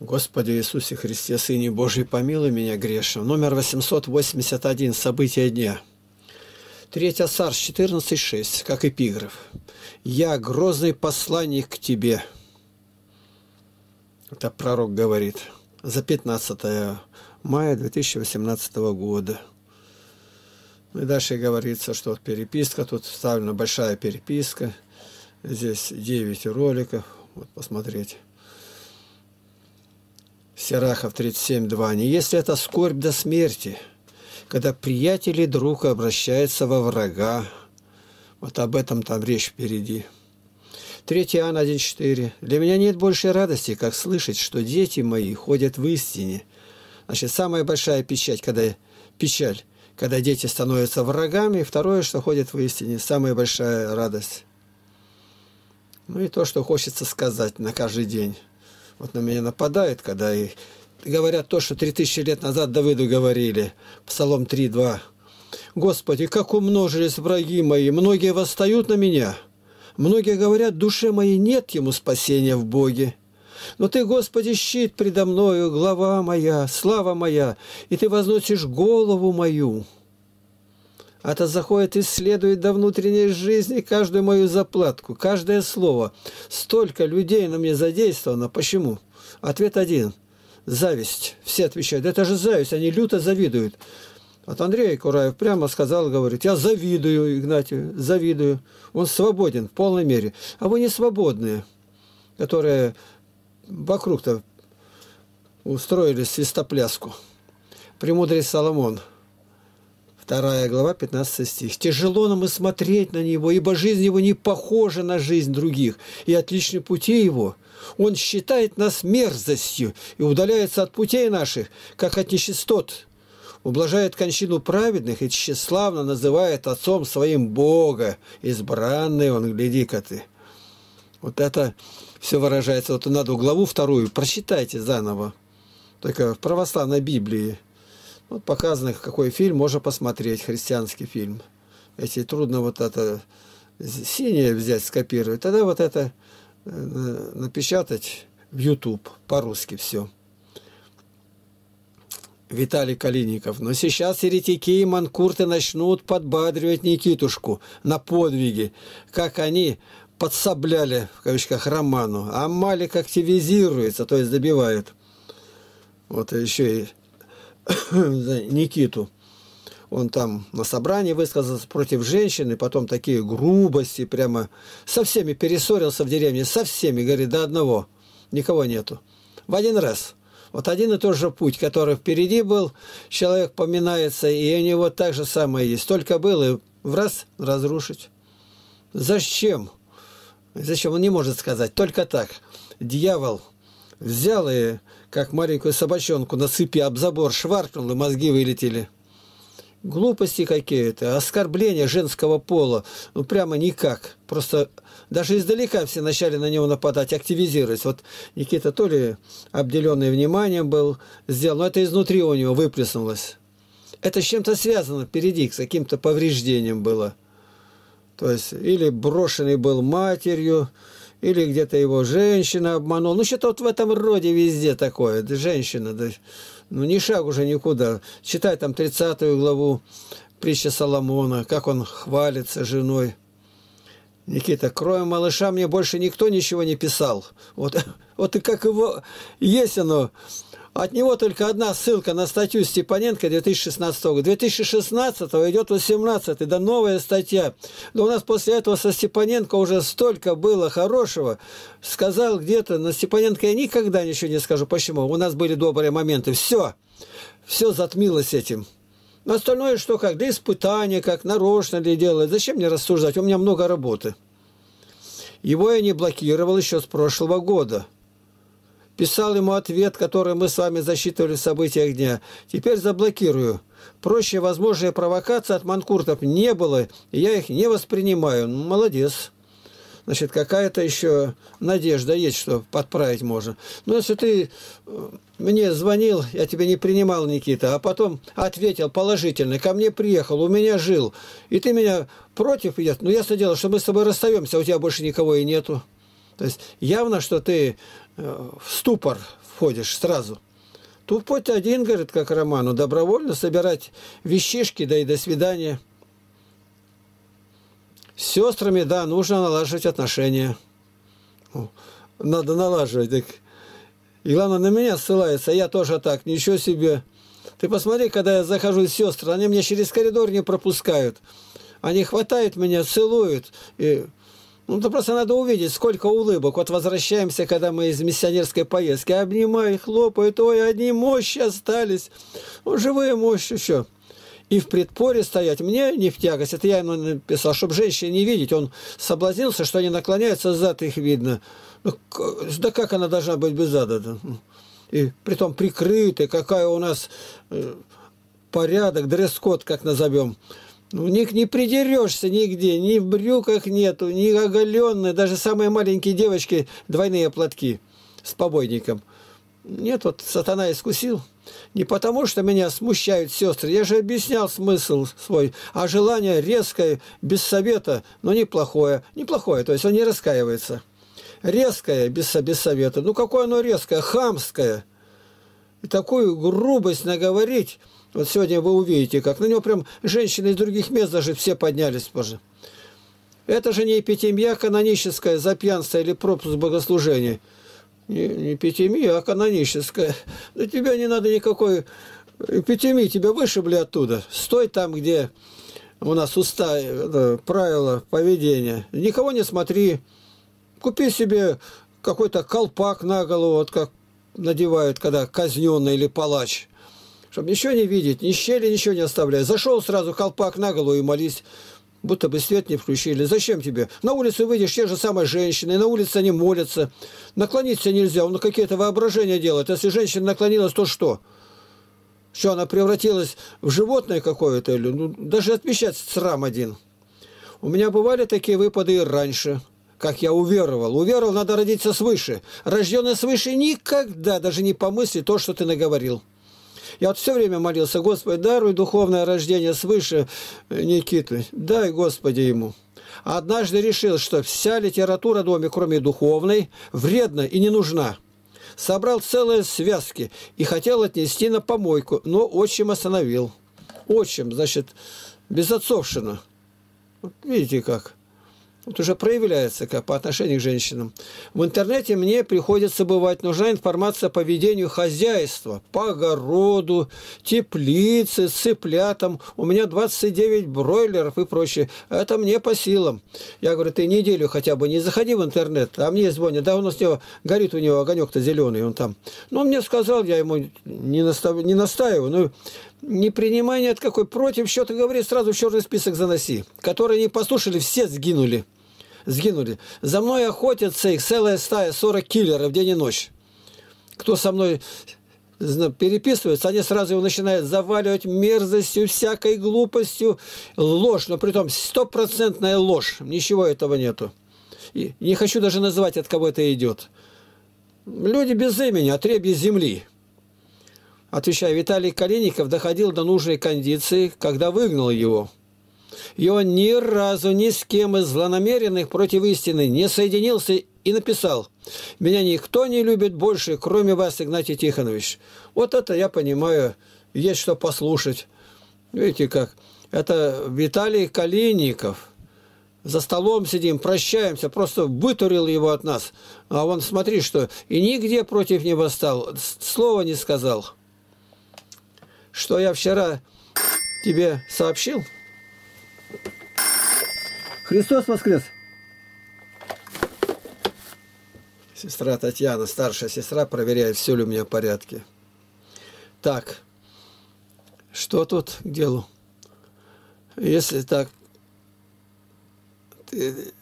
Господи Иисусе Христе, Сыне Божий, помилуй меня грешным. Номер 881. События дня. 3 Царь 14.6, как эпиграф. «Я грозный посланник к тебе». Это пророк говорит. За 15 мая 2018 года. Ну и дальше говорится, что вот переписка, тут вставлена большая переписка. Здесь 9 роликов. Вот посмотреть. Серахов 37.2. «Не если это скорбь до смерти, когда приятель и друг обращается во врага». Вот об этом там речь впереди. 3 Иоанн 1.4. «Для меня нет большей радости, как слышать, что дети мои ходят в истине». Значит, самая большая печать, когда печаль, когда дети становятся врагами. Второе, что ходят в истине, самая большая радость. Ну и то, что хочется сказать на каждый день вот на меня нападает, когда и говорят то, что 3000 лет назад Давыду говорили, Псалом 3.2. «Господи, как умножились враги мои, многие восстают на меня». Многие говорят, душе моей нет ему спасения в Боге. Но Ты, Господи, щит предо мною, глава моя, слава моя, и Ты возносишь голову мою». А то заходит и следует до внутренней жизни каждую мою заплатку, каждое слово. Столько людей на мне задействовано. Почему? Ответ один. Зависть. Все отвечают. Это же зависть. Они люто завидуют. Вот Андрей Кураев прямо сказал, говорит, я завидую Игнатию, завидую. Он свободен в полной мере. А вы не свободные, которые вокруг-то устроили свистопляску. Премудрый Соломон – 2 глава, 15 стих. «Тяжело нам и смотреть на Него, ибо жизнь Его не похожа на жизнь других, и отличны пути Его. Он считает нас мерзостью и удаляется от путей наших, как от нечистот, ублажает кончину праведных и тщеславно называет отцом своим Бога. Избранный он, гляди-ка ты». Вот это все выражается. Вот надо главу вторую, прочитайте заново. Только в православной Библии – вот показано, какой фильм можно посмотреть, христианский фильм. Если трудно вот это синее взять, скопировать, тогда вот это э, напечатать в YouTube по-русски все. Виталий Калиников. Но сейчас еретики и манкурты начнут подбадривать Никитушку на подвиги, как они подсобляли, в кавычках, Роману. А Малик активизируется, то есть добивает. Вот еще и Никиту. Он там на собрании высказался против женщины, потом такие грубости, прямо со всеми перессорился в деревне, со всеми, говорит, до одного, никого нету. В один раз. Вот один и тот же путь, который впереди был, человек поминается, и у него так же самое есть. Только было, и в раз разрушить. Зачем? Зачем? Он не может сказать. Только так. Дьявол взял и как маленькую собачонку на цепи об забор шваркнул, и мозги вылетели. Глупости какие-то, оскорбления женского пола, ну прямо никак. Просто даже издалека все начали на него нападать, активизировать. Вот Никита то ли обделенный вниманием был, сделал, но это изнутри у него выплеснулось. Это с чем-то связано впереди, с каким-то повреждением было. То есть или брошенный был матерью, или где-то его женщина обманула. Ну, что-то вот в этом роде везде такое. Женщина, да, ну, ни шаг уже никуда. Читай там 30 главу притчи Соломона, как он хвалится женой. Никита, кроме малыша мне больше никто ничего не писал. Вот, вот и как его есть оно от него только одна ссылка на статью Степаненко 2016 года. 2016 идет 18 да новая статья. Но у нас после этого со Степаненко уже столько было хорошего. Сказал где-то, на Степаненко я никогда ничего не скажу. Почему? У нас были добрые моменты. Все. Все затмилось этим. Но остальное что как? Да испытания, как нарочно ли делать. Зачем мне рассуждать? У меня много работы. Его я не блокировал еще с прошлого года. Писал ему ответ, который мы с вами засчитывали в событиях дня. Теперь заблокирую. Проще возможные провокации от манкуртов не было, и я их не воспринимаю. Ну, молодец. Значит, какая-то еще надежда есть, что подправить можно. Но если ты э, мне звонил, я тебя не принимал, Никита, а потом ответил положительно, ко мне приехал, у меня жил, и ты меня против идешь, ну ясно дело, что мы с тобой расстаемся, а у тебя больше никого и нету. То есть явно, что ты Э, в ступор входишь сразу. Тут путь один, говорит, как Роману, добровольно собирать вещишки, да и до свидания. С сестрами, да, нужно налаживать отношения. Надо налаживать. Так. И главное, на меня ссылается, я тоже так, ничего себе. Ты посмотри, когда я захожу с сестры, они меня через коридор не пропускают. Они хватают меня, целуют. И ну, то просто надо увидеть, сколько улыбок. Вот возвращаемся, когда мы из миссионерской поездки. Обнимаю, хлопают. Ой, одни мощи остались. Ну, живые мощи еще. И в предпоре стоять мне не в тягость. Это я ему написал, чтобы женщине не видеть. Он соблазнился, что они наклоняются, зад их видно. Ну, да как она должна быть без зада-то? И притом прикрытая, какая у нас э, порядок, дресс-код, как назовем. У ну, них не придерешься нигде, ни в брюках нету, ни оголенные, даже самые маленькие девочки двойные платки с побойником. Нет, вот сатана искусил. Не потому, что меня смущают сестры, я же объяснял смысл свой, а желание резкое, без совета, но неплохое. Неплохое, то есть он не раскаивается. Резкое, без, без совета. Ну, какое оно резкое? Хамское. И такую грубость наговорить – вот сегодня вы увидите, как на него прям женщины из других мест даже все поднялись боже. Это же не эпитемия каноническая за пьянство или пропуск богослужения. Не, не эпитемия, а каноническая. Да тебя не надо никакой эпитемии, тебя вышибли оттуда. Стой там, где у нас уста, да, правила поведения. Никого не смотри. Купи себе какой-то колпак на голову, вот как надевают, когда казненный или палач чтобы ничего не видеть, ни щели ничего не оставляя. Зашел сразу колпак на голову и молись, будто бы свет не включили. Зачем тебе? На улицу выйдешь, те же самые женщины, на улице они молятся. Наклониться нельзя, он какие-то воображения делает. Если женщина наклонилась, то что? Что, она превратилась в животное какое-то? или Ну, даже отмечать срам один. У меня бывали такие выпады и раньше, как я уверовал. Уверовал, надо родиться свыше. Рожденный свыше никогда даже не помысли то, что ты наговорил. Я вот все время молился, Господи, даруй духовное рождение свыше э, Никиты, дай, Господи, ему. однажды решил, что вся литература доме, кроме духовной, вредна и не нужна. Собрал целые связки и хотел отнести на помойку, но отчим остановил. Отчим, значит, безотцовщина. Вот видите как вот уже проявляется как, по отношению к женщинам. В интернете мне приходится бывать нужна информация по ведению хозяйства, по огороду, теплице, цыплятам. У меня 29 бройлеров и прочее. Это мне по силам. Я говорю, ты неделю хотя бы не заходи в интернет, а мне звонят. Да у нас у него, горит у него огонек-то зеленый, он там. Но ну, он мне сказал, я ему не, настав... не настаиваю, но не принимай ни от какой. Против Что ты говоришь, сразу в черный список заноси. Которые не послушали, все сгинули сгинули. За мной охотятся их целая стая, 40 киллеров день и ночь. Кто со мной переписывается, они сразу его начинают заваливать мерзостью, всякой глупостью, ложь, но при том стопроцентная ложь, ничего этого нету. И не хочу даже называть, от кого это идет. Люди без имени, отребье земли. Отвечаю Виталий Калиников доходил до нужной кондиции, когда выгнал его – и он ни разу ни с кем из злонамеренных против истины не соединился и написал, «Меня никто не любит больше, кроме вас, Игнатий Тихонович». Вот это я понимаю, есть что послушать. Видите как? Это Виталий Калиников. За столом сидим, прощаемся, просто вытурил его от нас. А он, смотри, что, и нигде против не стал, слова не сказал. Что я вчера тебе сообщил? Христос воскрес! Сестра Татьяна, старшая сестра, проверяет, все ли у меня в порядке. Так, что тут к делу? Если так, ты,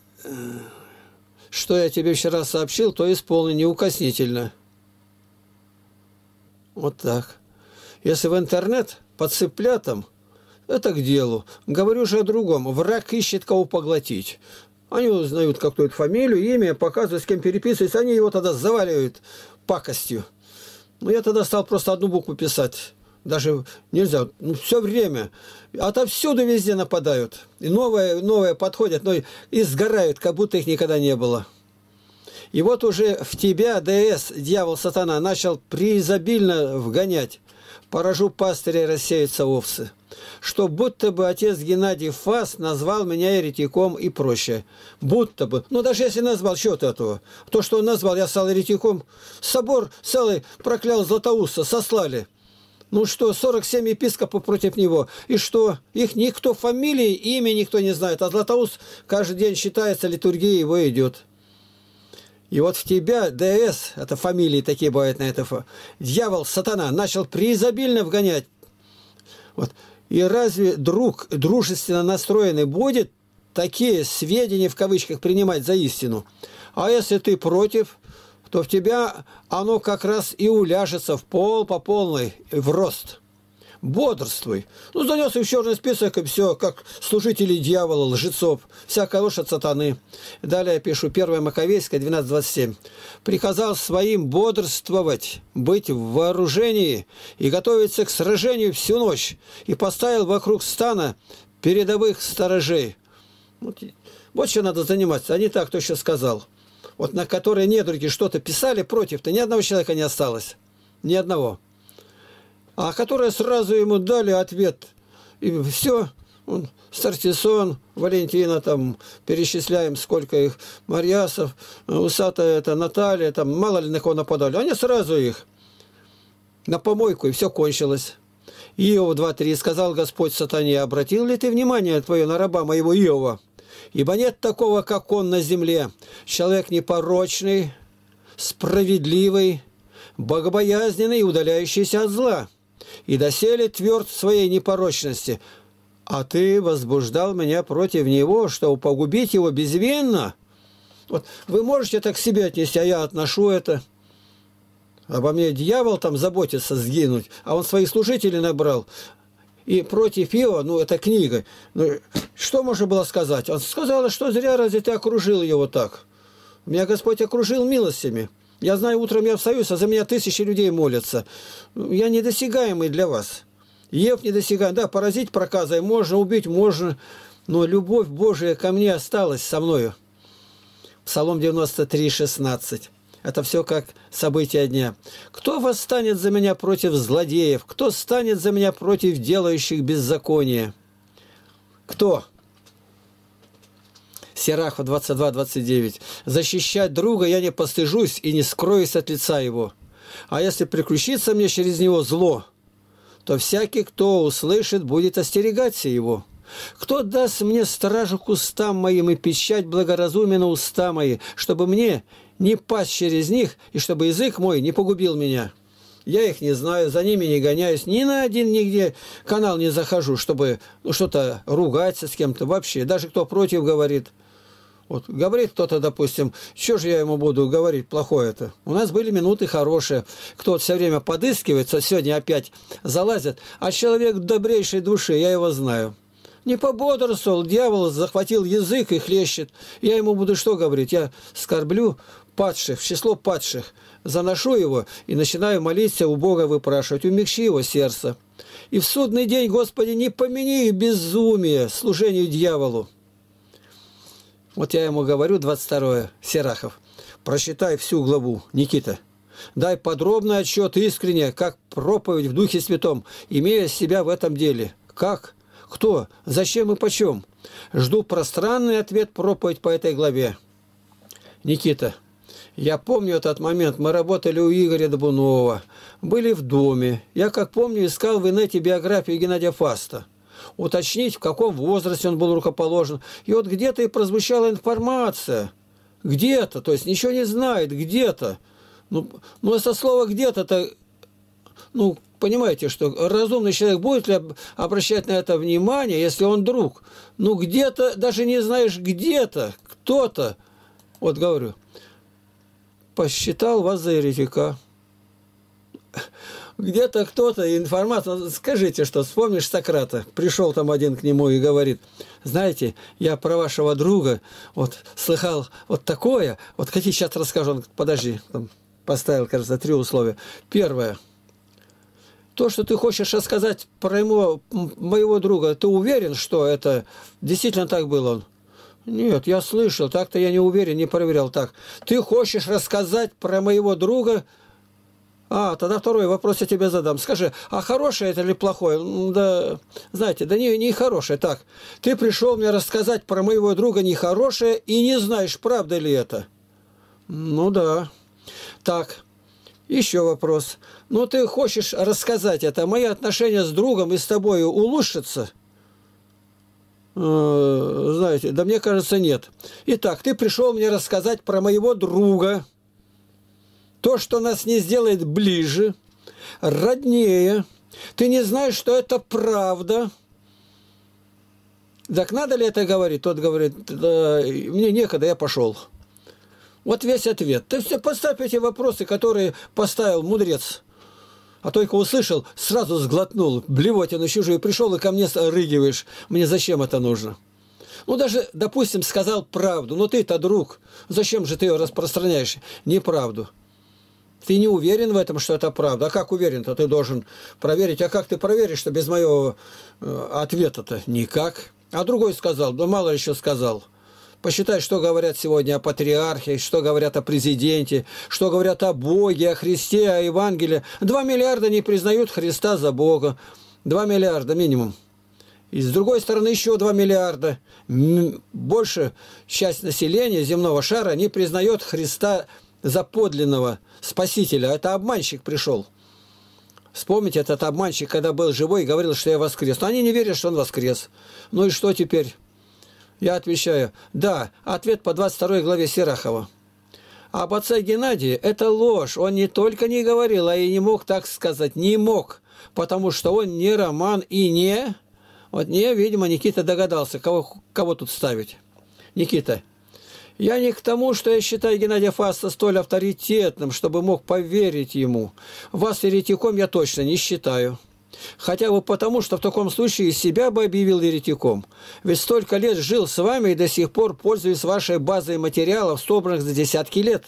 что я тебе вчера сообщил, то исполни неукоснительно. Вот так. Если в интернет под цыплятом – это к делу. Говорю же о другом. Враг ищет кого поглотить. Они узнают как-то фамилию, имя, показывают, с кем переписываются. Они его тогда заваливают пакостью. Ну, я тогда стал просто одну букву писать. Даже нельзя. Ну, все время. Отовсюду везде нападают. И новое, новое подходят, но и сгорают, как будто их никогда не было. И вот уже в тебя ДС, дьявол сатана, начал преизобильно вгонять. Поражу пастыря, рассеются овцы что будто бы отец Геннадий Фас назвал меня еретиком и проще. Будто бы. Ну, даже если назвал, что от этого? То, что он назвал, я стал еретиком. Собор целый проклял Златоуста, сослали. Ну что, 47 епископов против него. И что? Их никто фамилии, имя никто не знает. А Златоуст каждый день считается, литургия его идет. И вот в тебя, ДС, это фамилии такие бывают на это, дьявол, сатана, начал преизобильно вгонять. Вот. И разве друг дружественно настроенный будет такие сведения в кавычках принимать за истину? А если ты против, то в тебя оно как раз и уляжется в пол по полной, в рост бодрствуй. Ну, занес их в черный список, и все, как служители дьявола, лжецов, всякая лошадь от сатаны. Далее я пишу 1 Маковейская, 12.27. «Приказал своим бодрствовать, быть в вооружении и готовиться к сражению всю ночь, и поставил вокруг стана передовых сторожей». Вот, вот чем надо заниматься, а не так, кто сейчас сказал. Вот на которые недруги что-то писали против-то, ни одного человека не осталось. Ни одного а которые сразу ему дали ответ. И все, он Стартисон, Валентина, там перечисляем, сколько их, Марьясов, Усатая, это Наталья, там мало ли на кого нападали. Они сразу их на помойку, и все кончилось. Иов 2.3. «Сказал Господь сатане, обратил ли ты внимание твое на раба моего Иова? Ибо нет такого, как он на земле. Человек непорочный, справедливый, богобоязненный и удаляющийся от зла» и доселе тверд в своей непорочности, а ты возбуждал меня против него, чтобы погубить его безвинно. Вот вы можете так к себе отнести, а я отношу это. Обо мне дьявол там заботится сгинуть, а он свои служители набрал. И против его, ну, это книга. Ну, что можно было сказать? Он сказал, что зря разве ты окружил его так. Меня Господь окружил милостями. Я знаю, утром я встаю, а за меня тысячи людей молятся я недосягаемый для вас. Ев недосягаем. Да, поразить проказой можно, убить можно, но любовь Божия ко мне осталась со мною. Псалом 93, 16. Это все как события дня. Кто восстанет за меня против злодеев? Кто станет за меня против делающих беззаконие? Кто? Сераха 22-29. «Защищать друга я не постыжусь и не скроюсь от лица его». А если приключится мне через него зло, то всякий, кто услышит, будет остерегаться его. Кто даст мне стражу к устам моим и печать благоразумия на уста мои, чтобы мне не пасть через них и чтобы язык мой не погубил меня? Я их не знаю, за ними не гоняюсь, ни на один нигде канал не захожу, чтобы ну, что-то ругаться с кем-то вообще, даже кто против говорит – вот, говорит кто-то, допустим, что же я ему буду говорить плохое-то? У нас были минуты хорошие. Кто-то все время подыскивается, а сегодня опять залазит. А человек добрейшей души, я его знаю. Не пободрствовал, дьявол захватил язык и хлещет. Я ему буду что говорить? Я скорблю падших, в число падших. Заношу его и начинаю молиться у Бога выпрашивать, умягчи его сердце. И в судный день, Господи, не помяни безумие служению дьяволу. Вот я ему говорю, 22 Серахов, прочитай всю главу, Никита. Дай подробный отчет искренне, как проповедь в Духе Святом, имея себя в этом деле. Как? Кто? Зачем и почем? Жду пространный ответ проповедь по этой главе. Никита, я помню этот момент. Мы работали у Игоря Добунова. Были в доме. Я, как помню, искал в инете биографию Геннадия Фаста уточнить, в каком возрасте он был рукоположен. И вот где-то и прозвучала информация, где-то, то есть ничего не знает, где-то. Ну, ну это слово где-то-то, ну, понимаете, что разумный человек будет ли обращать на это внимание, если он друг? Ну, где-то, даже не знаешь, где-то, кто-то, вот говорю, посчитал вас за еретика где-то кто-то, информация, скажите, что вспомнишь Сократа, пришел там один к нему и говорит, знаете, я про вашего друга вот слыхал вот такое, вот какие сейчас расскажу, он подожди, там поставил, кажется, три условия. Первое, то, что ты хочешь рассказать про его, моего друга, ты уверен, что это действительно так было он? Нет, я слышал, так-то я не уверен, не проверял так. Ты хочешь рассказать про моего друга а, тогда второй вопрос я тебе задам. Скажи, а хорошее это или плохое? Да, знаете, да не, не хорошее. Так, ты пришел мне рассказать про моего друга нехорошее и не знаешь, правда ли это? Ну да. Так, еще вопрос. Ну ты хочешь рассказать это? Мои отношения с другом и с тобой улучшатся? Э, знаете, да мне кажется, нет. Итак, ты пришел мне рассказать про моего друга, то, что нас не сделает ближе, роднее. Ты не знаешь, что это правда. Так надо ли это говорить? Тот говорит, да, мне некогда, я пошел. Вот весь ответ. Ты все поставь эти вопросы, которые поставил мудрец. А только услышал, сразу сглотнул, блевотину чужую, пришел и ко мне рыгиваешь. Мне зачем это нужно? Ну, даже, допустим, сказал правду, но ну, ты-то друг, зачем же ты ее распространяешь? Неправду ты не уверен в этом, что это правда. А как уверен, то ты должен проверить. А как ты проверишь, что без моего э, ответа-то никак. А другой сказал, да мало еще сказал. Посчитай, что говорят сегодня о патриархе, что говорят о президенте, что говорят о Боге, о Христе, о Евангелии. Два миллиарда не признают Христа за Бога. Два миллиарда минимум. И с другой стороны еще два миллиарда. Больше часть населения земного шара не признает Христа за подлинного спасителя, а это обманщик пришел. Вспомните, этот обманщик, когда был живой, говорил, что я воскрес. Но они не верят, что он воскрес. Ну и что теперь? Я отвечаю, да, ответ по 22 главе Серахова. Об отце Геннадии это ложь. Он не только не говорил, а и не мог так сказать. Не мог, потому что он не Роман и не... Вот не, видимо, Никита догадался, кого, кого тут ставить. Никита, я не к тому, что я считаю Геннадия Фаста столь авторитетным, чтобы мог поверить ему. Вас еретиком я точно не считаю. Хотя бы потому, что в таком случае себя бы объявил еретиком. Ведь столько лет жил с вами и до сих пор пользуюсь вашей базой материалов, собранных за десятки лет.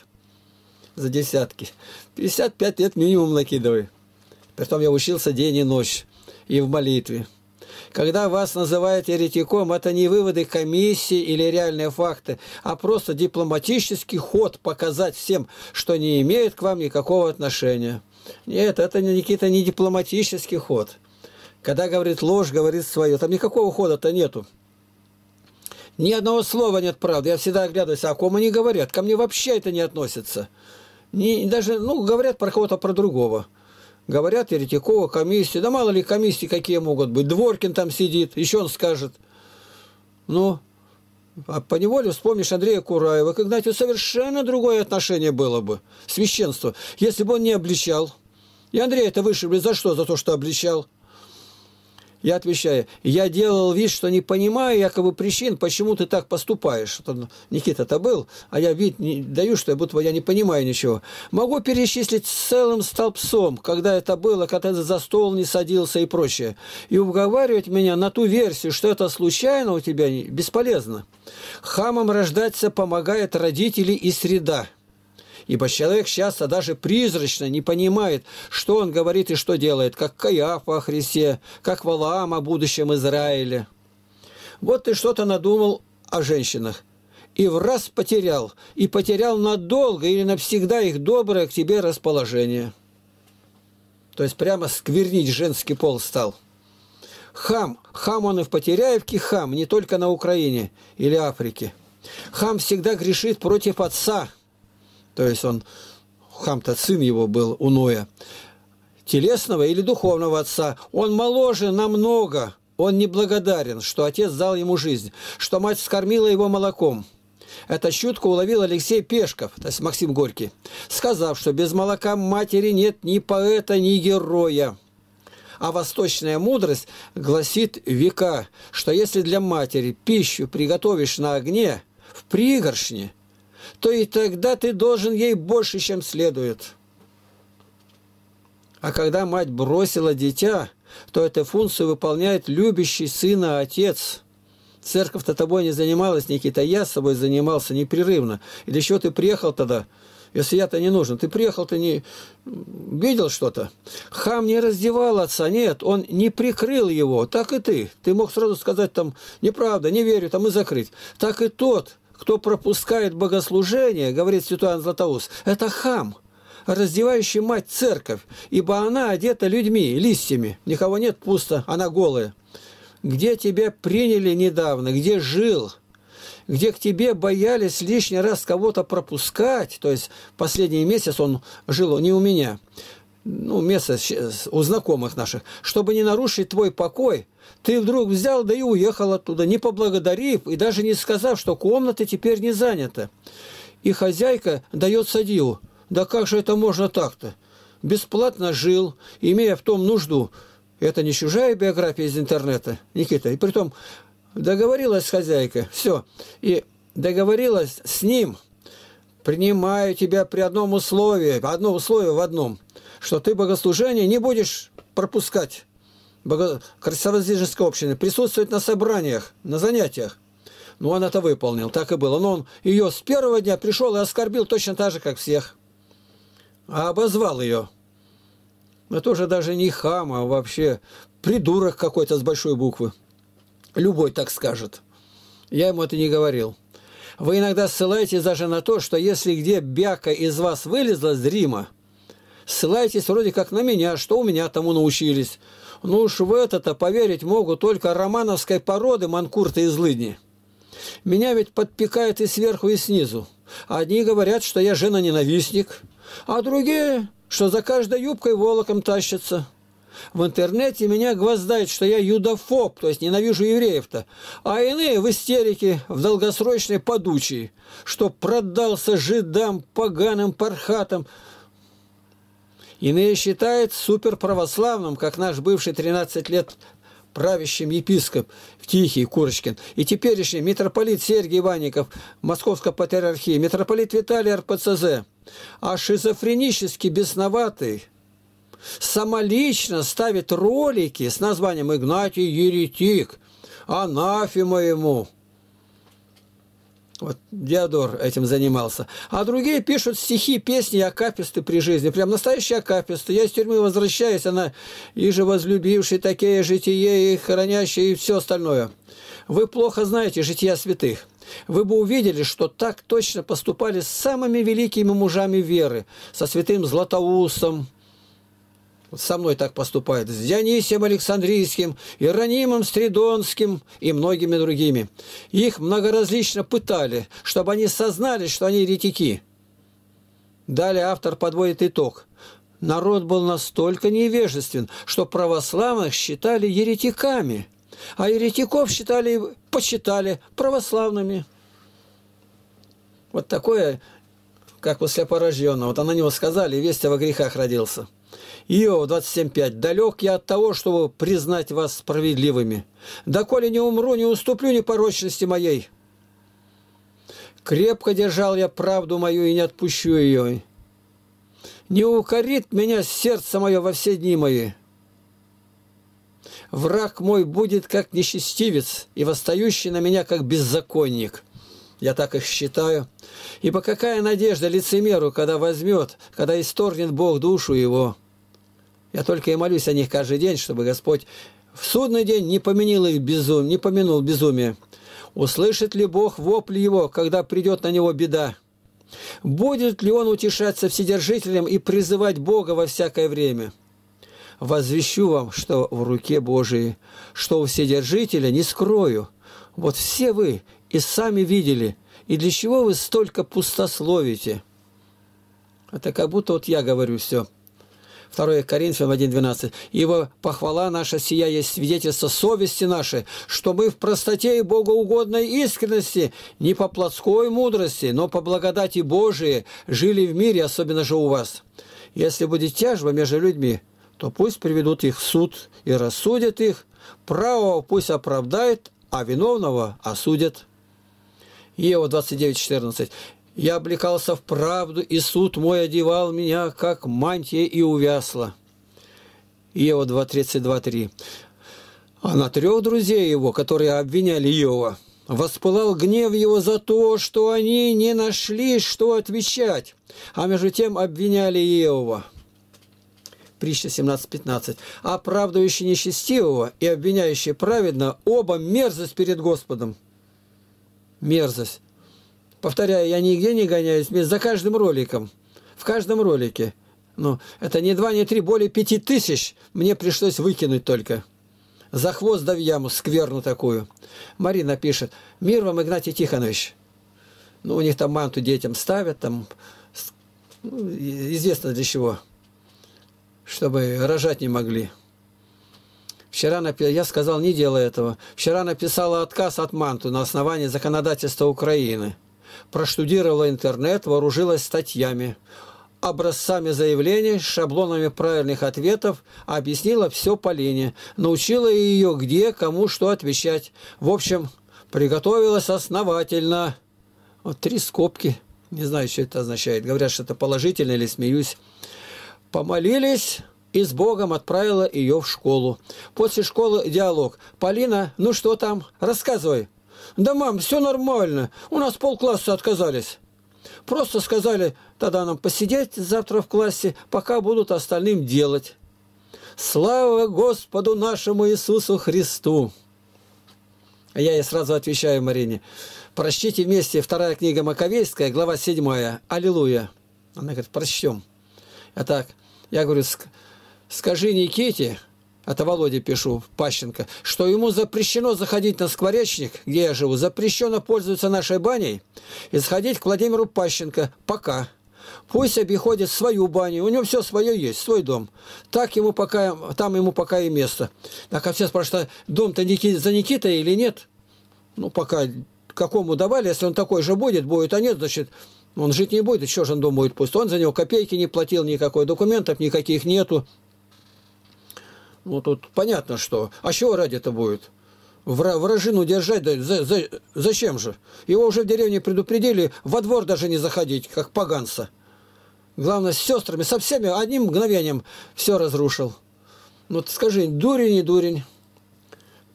За десятки. 55 лет минимум накидывай. Притом я учился день и ночь и в молитве. Когда вас называют еретиком, это не выводы комиссии или реальные факты, а просто дипломатический ход показать всем, что не имеет к вам никакого отношения. Нет, это, Никита, не дипломатический ход. Когда говорит ложь, говорит свое. Там никакого хода-то нету. Ни одного слова нет правды. Я всегда оглядываюсь, а о ком они говорят. Ко мне вообще это не относится. Не, даже, ну, говорят про кого-то, про другого. Говорят, Еретикова комиссия. Да мало ли комиссии какие могут быть. Дворкин там сидит, еще он скажет. Ну, а по неволе вспомнишь Андрея Кураева, к Игнатию совершенно другое отношение было бы. Священство. Если бы он не обличал. И Андрей, это вышибли за что? За то, что обличал. Я отвечаю, я делал вид, что не понимаю якобы причин, почему ты так поступаешь. Никита это был, а я вид не даю, что я будто я не понимаю ничего. Могу перечислить целым столбцом, когда это было, когда ты за стол не садился и прочее. И уговаривать меня на ту версию, что это случайно у тебя, бесполезно. Хамам рождаться помогает родители и среда. Ибо человек часто даже призрачно не понимает, что он говорит и что делает, как Каяф о Христе, как Валаам о будущем Израиле. Вот ты что-то надумал о женщинах. И в раз потерял, и потерял надолго или навсегда их доброе к тебе расположение. То есть прямо сквернить женский пол стал. Хам. Хам он и в Потеряевке хам, не только на Украине или Африке. Хам всегда грешит против отца – то есть он Хамта, сын его был у Ноя, телесного или духовного отца, он моложе намного, он не благодарен, что отец дал ему жизнь, что мать скормила его молоком. Эту щутку уловил Алексей Пешков, то есть Максим Горький, сказав, что без молока матери нет ни поэта, ни героя. А восточная мудрость гласит века, что если для матери пищу приготовишь на огне, в пригоршне – то и тогда ты должен ей больше, чем следует. А когда мать бросила дитя, то эту функцию выполняет любящий сына отец. Церковь-то тобой не занималась, Никита, я с собой занимался непрерывно. И для чего ты приехал тогда, если я-то не нужен? Ты приехал, то не видел что-то? Хам не раздевал отца, нет, он не прикрыл его, так и ты. Ты мог сразу сказать там, неправда, не верю, там и закрыть. Так и тот кто пропускает богослужение, говорит Святой Златоуст, это хам, раздевающий мать церковь, ибо она одета людьми, листьями, никого нет, пусто, она голая. Где тебя приняли недавно, где жил, где к тебе боялись лишний раз кого-то пропускать, то есть последний месяц он жил не у меня, ну, место у знакомых наших, чтобы не нарушить твой покой, ты вдруг взял да и уехал оттуда, не поблагодарив и даже не сказав, что комната теперь не занята. И хозяйка дает садилу. Да как же это можно так-то? Бесплатно жил, имея в том нужду. Это не чужая биография из интернета, Никита. И притом договорилась с хозяйкой, все. И договорилась с ним. Принимаю тебя при одном условии, одно условие в одном, что ты богослужение не будешь пропускать Крестовоздвиженской общины присутствовать на собраниях, на занятиях. Ну, он это выполнил, так и было. Но он ее с первого дня пришел и оскорбил точно так же, как всех. А обозвал ее. Это уже даже не хама, а вообще придурок какой-то с большой буквы. Любой так скажет. Я ему это не говорил. Вы иногда ссылаетесь даже на то, что если где бяка из вас вылезла с зримо, ссылаетесь вроде как на меня, что у меня тому научились – ну уж в это-то поверить могут только романовской породы манкурты из Лыдни. Меня ведь подпекает и сверху, и снизу. Одни говорят, что я жена-ненавистник, а другие, что за каждой юбкой волоком тащится. В интернете меня гвоздает, что я юдофоб, то есть ненавижу евреев-то, а иные в истерике, в долгосрочной подучии, что продался жидам, поганым, пархатам, Иные считают суперправославным, как наш бывший 13 лет правящим епископ Тихий Курочкин и теперешний митрополит Сергий Иванников Московской Патриархии, митрополит Виталий РПЦЗ, а шизофренически бесноватый самолично ставит ролики с названием «Игнатий Еретик», анафема ему – вот Диодор этим занимался. А другие пишут стихи, песни, акаписты при жизни. Прям настоящие акаписты. Я из тюрьмы возвращаюсь, она и же возлюбивший такие житие, и хранящие, и все остальное. Вы плохо знаете жития святых. Вы бы увидели, что так точно поступали с самыми великими мужами веры, со святым Златоустом, со мной так поступает, с Дионисием Александрийским, Иеронимом Стридонским и многими другими. Их многоразлично пытали, чтобы они сознали, что они еретики. Далее автор подводит итог. Народ был настолько невежествен, что православных считали еретиками, а еретиков считали, почитали православными. Вот такое, как после порожденного. Вот она него сказали, весть о грехах родился. Иов 27.5. «Далек я от того, чтобы признать вас справедливыми. Доколе не умру, не уступлю непорочности моей. Крепко держал я правду мою и не отпущу ее. Не укорит меня сердце мое во все дни мои. Враг мой будет как нечестивец и восстающий на меня как беззаконник». Я так их считаю. Ибо какая надежда лицемеру, когда возьмет, когда исторгнет Бог душу его?» Я только и молюсь о них каждый день, чтобы Господь в судный день не поменил их безум, не помянул безумие. Услышит ли Бог вопли его, когда придет на него беда? Будет ли он утешаться вседержителем и призывать Бога во всякое время? Возвещу вам, что в руке Божией, что у вседержителя не скрою. Вот все вы и сами видели, и для чего вы столько пустословите? Это как будто вот я говорю все – 2 Коринфянам 1.12. «Ибо похвала наша сия есть свидетельство совести нашей, что мы в простоте и богоугодной искренности, не по плотской мудрости, но по благодати Божией, жили в мире, особенно же у вас. Если будет тяжба между людьми, то пусть приведут их в суд и рассудят их, правого пусть оправдает, а виновного осудят». Ева 29.14. Я облекался в правду, и суд мой одевал меня, как мантия, и увясла. Ева 2.32.3. А на трех друзей его, которые обвиняли Иова, воспылал гнев его за то, что они не нашли, что отвечать, а между тем обвиняли Иова. Притча 17.15. «Оправдывающий нечестивого и обвиняющий праведно оба мерзость перед Господом». Мерзость. Повторяю, я нигде не гоняюсь, за каждым роликом, в каждом ролике. Ну, это не два, не три, более пяти тысяч мне пришлось выкинуть только. За хвост да в яму, скверну такую. Марина пишет, мир вам, Игнатий Тихонович. Ну, у них там манту детям ставят, там, ну, известно для чего, чтобы рожать не могли. Вчера напи... я сказал, не делай этого. Вчера написала отказ от манту на основании законодательства Украины проштудировала интернет, вооружилась статьями, образцами заявлений, шаблонами правильных ответов, объяснила все Полине, научила ее где, кому что отвечать. В общем, приготовилась основательно. Вот три скобки. Не знаю, что это означает. Говорят, что это положительно или смеюсь. Помолились и с Богом отправила ее в школу. После школы диалог. «Полина, ну что там? Рассказывай!» Да, мам, все нормально. У нас полкласса отказались. Просто сказали, тогда нам посидеть завтра в классе, пока будут остальным делать. Слава Господу нашему Иисусу Христу! А я ей сразу отвечаю Марине. Прочтите вместе вторая книга Маковейская, глава 7. Аллилуйя. Она говорит, прочтем. А так, я говорю, скажи Никите, это Володе пишу, Пащенко, что ему запрещено заходить на скворечник, где я живу, запрещено пользоваться нашей баней и заходить к Владимиру Пащенко пока. Пусть обиходит свою баню, у него все свое есть, свой дом. Так ему пока, там ему пока и место. Так а все спрашивают, а дом-то за Никитой или нет? Ну, пока какому давали, если он такой же будет, будет, а нет, значит, он жить не будет, что же он дом будет пусть. Он за него копейки не платил, никакой документов никаких нету. Ну, тут понятно, что. А чего ради это будет? Вражину держать, да за, за, зачем же? Его уже в деревне предупредили, во двор даже не заходить, как поганца. Главное, с сестрами, со всеми одним мгновением все разрушил. Ну, ты скажи, дурень не дурень?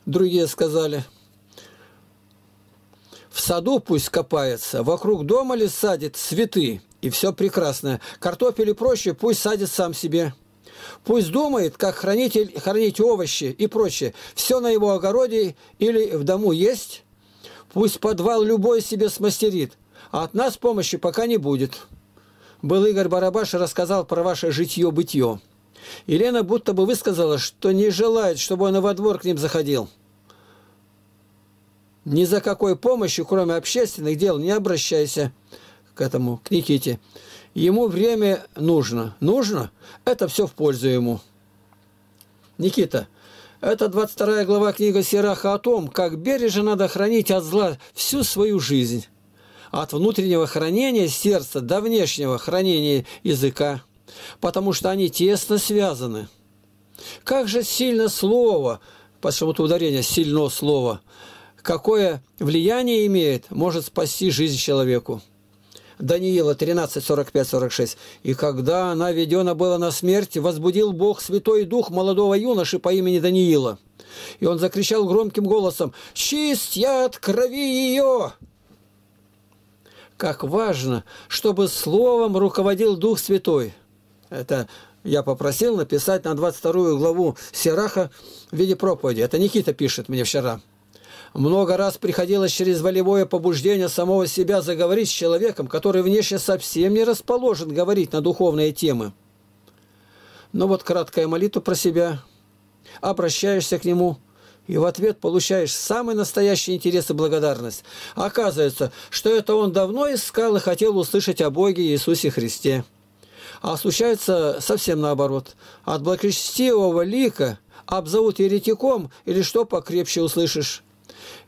Другие сказали. В саду пусть копается, вокруг дома ли садит цветы, и все прекрасное. Картофель и проще пусть садит сам себе. Пусть думает, как хранитель, хранить овощи и прочее. Все на его огороде или в дому есть. Пусть подвал любой себе смастерит, а от нас помощи пока не будет. Был Игорь Барабаш и рассказал про ваше житье-бытье. Елена будто бы высказала, что не желает, чтобы он во двор к ним заходил. Ни за какой помощью, кроме общественных дел, не обращайся к этому, к Никите. Ему время нужно. Нужно? Это все в пользу ему. Никита, это 22 глава книги Сираха о том, как бережно надо хранить от зла всю свою жизнь. От внутреннего хранения сердца до внешнего хранения языка. Потому что они тесно связаны. Как же сильно слово, почему-то ударение «сильно слово», какое влияние имеет, может спасти жизнь человеку. Даниила 13, 45, 46. «И когда она ведена была на смерть, возбудил Бог Святой Дух молодого юноши по имени Даниила. И он закричал громким голосом, «Чист я от крови ее!» Как важно, чтобы словом руководил Дух Святой. Это я попросил написать на 22 главу Сераха в виде проповеди. Это Никита пишет мне вчера. Много раз приходилось через волевое побуждение самого себя заговорить с человеком, который внешне совсем не расположен говорить на духовные темы. Но вот краткая молитва про себя, обращаешься к нему – и в ответ получаешь самый настоящий интерес и благодарность. Оказывается, что это он давно искал и хотел услышать о Боге Иисусе Христе. А случается совсем наоборот. От благочестивого лика обзовут еретиком или что покрепче услышишь.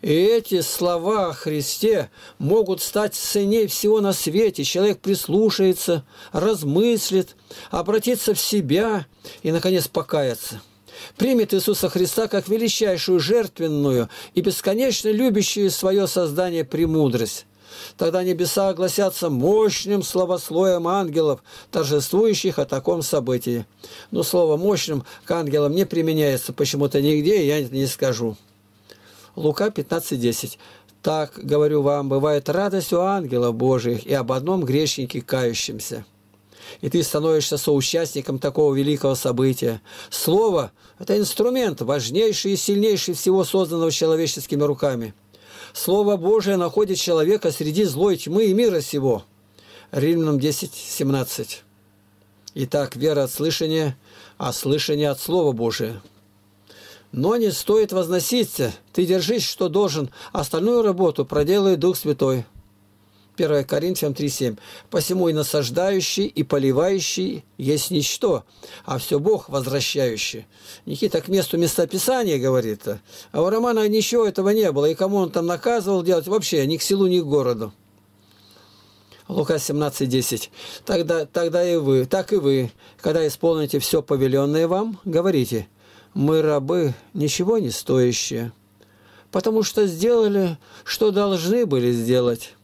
И эти слова о Христе могут стать ценней всего на свете. Человек прислушается, размыслит, обратится в себя и, наконец, покаяться примет Иисуса Христа как величайшую жертвенную и бесконечно любящую свое создание премудрость. Тогда небеса огласятся мощным словослоем ангелов, торжествующих о таком событии. Но слово «мощным» к ангелам не применяется почему-то нигде, я не скажу. Лука 15.10. «Так, говорю вам, бывает радость у ангелов Божиих и об одном грешнике кающемся» и ты становишься соучастником такого великого события. Слово – это инструмент, важнейший и сильнейший всего созданного человеческими руками. Слово Божие находит человека среди злой тьмы и мира сего. Римлянам 10, 17. Итак, вера от слышания, а слышание от Слова Божия – но не стоит возноситься, ты держись, что должен, остальную работу проделает Дух Святой. 1 Коринфянам 3.7. «Посему и насаждающий, и поливающий есть ничто, а все Бог возвращающий». Никита к месту местописания говорит. -то. А. а у Романа ничего этого не было, и кому он там наказывал делать, вообще ни к селу, ни к городу. Лука 17.10. «Тогда, «Тогда и вы, так и вы, когда исполните все повеленное вам, говорите, мы рабы, ничего не стоящие, потому что сделали, что должны были сделать.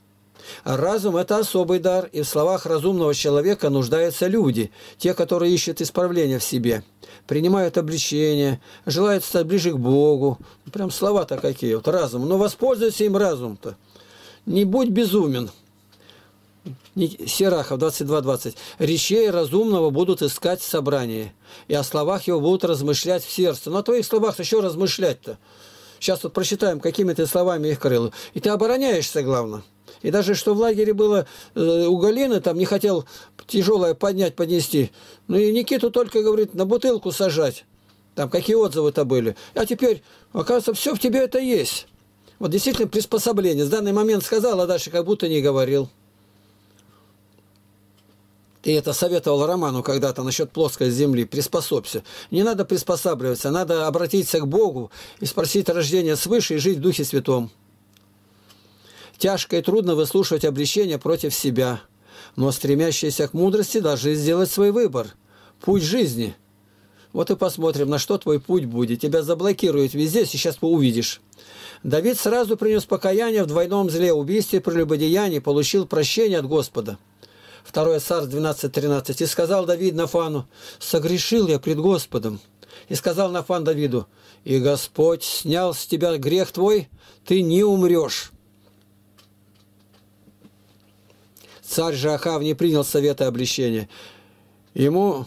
разум – это особый дар, и в словах разумного человека нуждаются люди, те, которые ищут исправления в себе, принимают обличение, желают стать ближе к Богу. Прям слова-то какие, вот разум. Но «Ну, воспользуйся им разум-то. Не будь безумен – Серахов 22.20. «Речей разумного будут искать в собрании, и о словах его будут размышлять в сердце». На ну, твоих словах еще размышлять-то. Сейчас вот прочитаем, какими ты словами их крыл. И ты обороняешься, главное. И даже что в лагере было э, у Галины, там не хотел тяжелое поднять, поднести. Ну и Никиту только, говорит, на бутылку сажать. Там какие отзывы-то были. А теперь, оказывается, все в тебе это есть. Вот действительно приспособление. С данный момент сказал, а дальше как будто не говорил ты это советовал Роману когда-то насчет плоской земли, приспособься. Не надо приспосабливаться, надо обратиться к Богу и спросить рождения свыше и жить в Духе Святом. Тяжко и трудно выслушивать обречения против себя, но стремящиеся к мудрости должны сделать свой выбор, путь жизни. Вот и посмотрим, на что твой путь будет. Тебя заблокируют везде, сейчас увидишь. Давид сразу принес покаяние в двойном зле, убийстве прелюбодеянии, получил прощение от Господа – 2 Царств 12.13. «И сказал Давид Нафану, согрешил я пред Господом. И сказал Нафан Давиду, и Господь снял с тебя грех твой, ты не умрешь». Царь же Ахав не принял совета обличения. Ему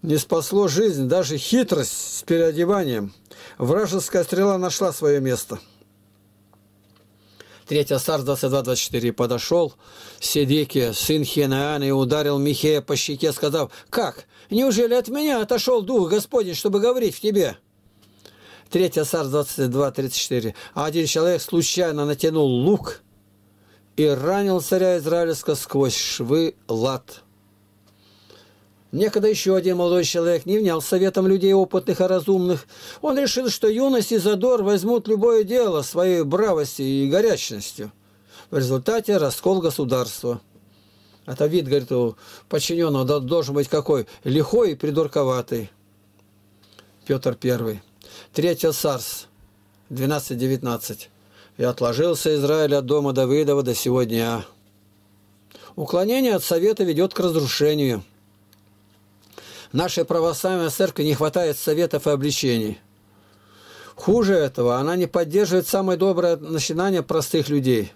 не спасло жизнь даже хитрость с переодеванием. Вражеская стрела нашла свое место – 3 Царство 22-24. «Подошел Седеке, сын Хинаана, и ударил Михея по щеке, сказав, «Как? Неужели от меня отошел Дух Господень, чтобы говорить в тебе?» 3 Царство 22-34. «Один человек случайно натянул лук и ранил царя израильского сквозь швы лад». Некогда еще один молодой человек не внял советом людей опытных и разумных. Он решил, что юность и задор возьмут любое дело своей бравостью и горячностью. В результате раскол государства. А то вид, говорит, у подчиненного должен быть какой? Лихой и придурковатый. Петр I. Третье сарс. 12-19. «И отложился Израиль от дома Давыдова до сегодня. Уклонение от совета ведет к разрушению – нашей православной церкви не хватает советов и обличений. Хуже этого, она не поддерживает самое доброе начинание простых людей.